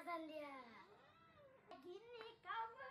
kepanasan dia. Gini kamu.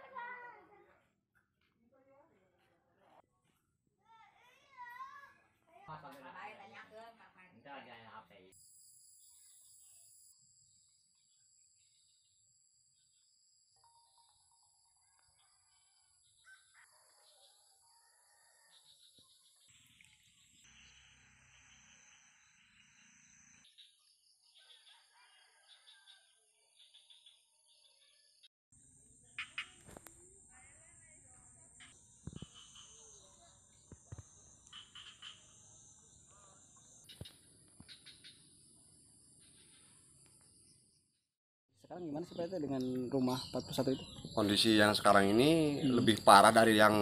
sekarang gimana sih Pak dengan rumah 41 itu? Kondisi yang sekarang ini hmm. lebih parah dari yang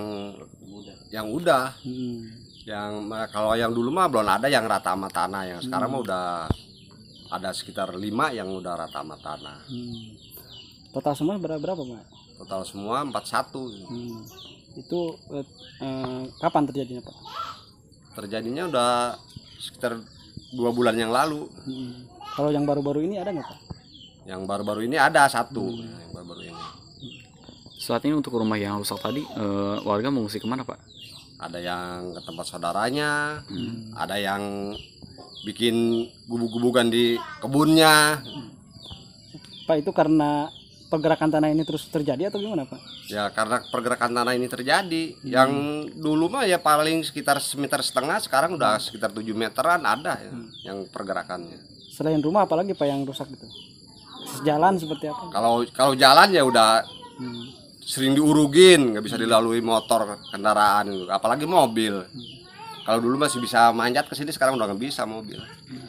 udah. yang udah. Hmm. Yang kalau yang dulu mah belum ada yang rata sama tanah, yang sekarang hmm. mah udah ada sekitar lima yang udah rata sama tanah. Hmm. Total semua berapa berapa Pak? Total semua 41. Hmm. Itu eh, kapan terjadinya Pak? Terjadinya udah sekitar dua bulan yang lalu. Hmm. Kalau yang baru-baru ini ada nggak Pak? Yang baru-baru ini ada satu hmm. Nah, yang baru-baru ini. Saat ini untuk rumah yang rusak tadi eh, warga mengungsi kemana pak? Ada yang ke tempat saudaranya, hmm. ada yang bikin gubuk-gubukan di kebunnya. Pak itu karena pergerakan tanah ini terus terjadi atau gimana pak? Ya karena pergerakan tanah ini terjadi, hmm. yang dulu mah ya paling sekitar semeter setengah, sekarang udah hmm. sekitar 7 meteran ada ya, hmm. yang pergerakannya. Selain rumah apalagi pak yang rusak gitu? jalan seperti apa? Kalau kalau jalan ya udah hmm. sering diurugin, nggak bisa dilalui motor, kendaraan, apalagi mobil. Hmm. Kalau dulu masih bisa manjat ke sini, sekarang udah nggak bisa mobil. Hmm.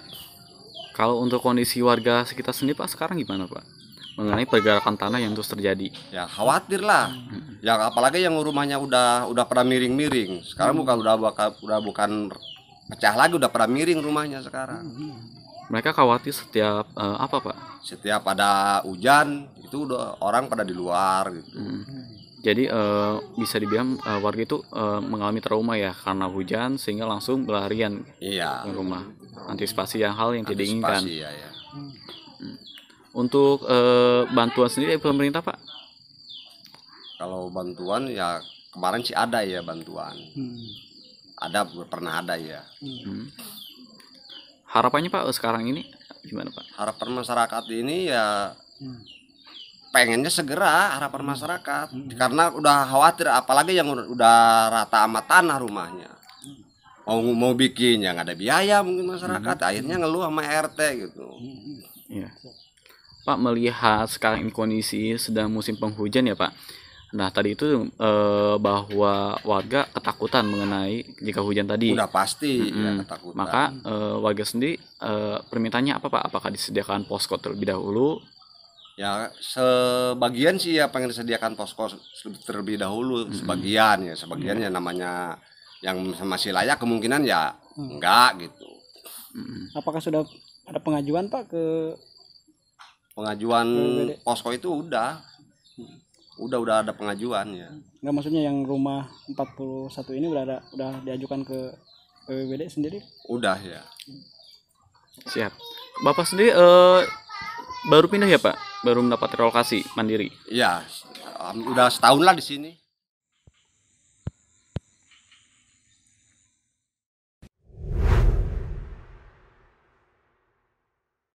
Kalau untuk kondisi warga sekitar sini Pak sekarang gimana Pak? Mengenai pergerakan tanah yang terus terjadi. Ya khawatir lah. Hmm. Ya apalagi yang rumahnya udah udah pada miring-miring. Sekarang hmm. bukan udah udah bukan pecah lagi udah pernah miring rumahnya sekarang. Hmm. Iya mereka khawatir setiap uh, apa pak? Setiap pada hujan itu udah orang pada di luar gitu. Hmm. Jadi uh, bisa dibilang uh, warga itu uh, mengalami trauma ya karena hujan sehingga langsung berlarian iya. rumah. Antisipasi yang hal yang tidak diinginkan. Ya, ya. Untuk uh, bantuan sendiri pemerintah pak? Kalau bantuan ya kemarin sih ada ya bantuan. Hmm. Ada pernah ada ya. Hmm harapannya Pak sekarang ini gimana Pak? Harapan masyarakat ini ya hmm. pengennya segera harapan hmm. masyarakat hmm. karena udah khawatir apalagi yang udah rata sama tanah rumahnya hmm. mau mau bikin yang ada biaya mungkin masyarakat akhirnya ngeluh sama RT gitu. Ya. Pak melihat sekarang ini kondisi sedang musim penghujan ya Pak Nah tadi itu eh, bahwa warga ketakutan mengenai jika hujan tadi. sudah pasti mm -hmm. ya ketakutan. Maka eh, warga sendiri eh, permintaannya apa pak? Apakah disediakan posko terlebih dahulu? Ya sebagian sih ya pengen disediakan posko terlebih dahulu mm -hmm. sebagian ya sebagian ya namanya yang masih layak kemungkinan ya mm. enggak gitu. mm -hmm. Apakah sudah ada pengajuan Pak ke pengajuan posko itu udah udah udah ada pengajuan ya nggak maksudnya yang rumah 41 ini udah ada udah diajukan ke BPBD sendiri udah ya siap bapak sendiri eh, baru pindah ya pak baru mendapat relokasi mandiri ya udah setahun lah di sini